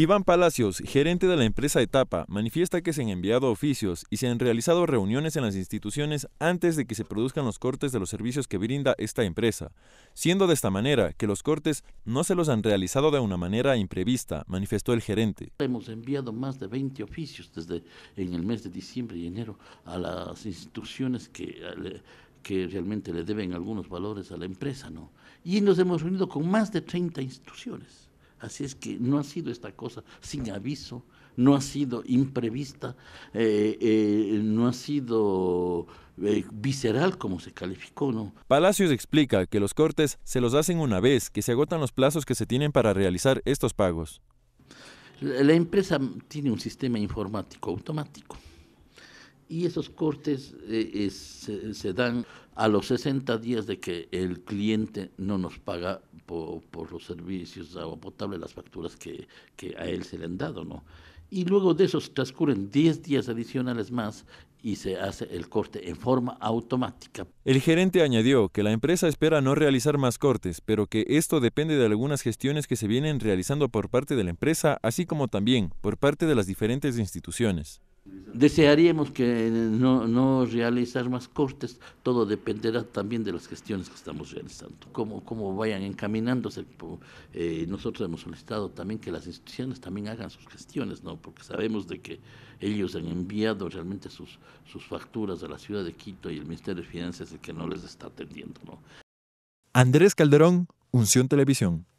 Iván Palacios, gerente de la empresa Etapa, manifiesta que se han enviado oficios y se han realizado reuniones en las instituciones antes de que se produzcan los cortes de los servicios que brinda esta empresa, siendo de esta manera que los cortes no se los han realizado de una manera imprevista, manifestó el gerente. Hemos enviado más de 20 oficios desde en el mes de diciembre y enero a las instituciones que eh, que realmente le deben algunos valores a la empresa, ¿no? Y nos hemos reunido con más de 30 instituciones. Así es que no ha sido esta cosa sin aviso, no ha sido imprevista, eh, eh, no ha sido eh, visceral como se calificó, ¿no? Palacios explica que los cortes se los hacen una vez, que se agotan los plazos que se tienen para realizar estos pagos. La empresa tiene un sistema informático automático y esos cortes eh, eh, se, dan a los 60 días de que el cliente no nos paga por, los servicios de agua potable, las facturas que, a él se le han dado, ¿no? Y luego de esos transcurren 10 días adicionales más y se hace el corte en forma automática. El gerente añadió que la empresa espera no realizar más cortes, pero que esto depende de algunas gestiones que se vienen realizando por parte de la empresa, así como también por parte de las diferentes instituciones. Desearíamos que no, no, realizar más cortes, todo dependerá también de las gestiones que estamos realizando, cómo, cómo vayan encaminándose. Eh, nosotros hemos solicitado también que las instituciones también hagan sus gestiones, ¿no? porque sabemos de que ellos han enviado realmente sus, sus facturas a la ciudad de Quito y el Ministerio de Finanzas es el que no les está atendiendo. ¿no? Andrés Calderón, Unción Televisión.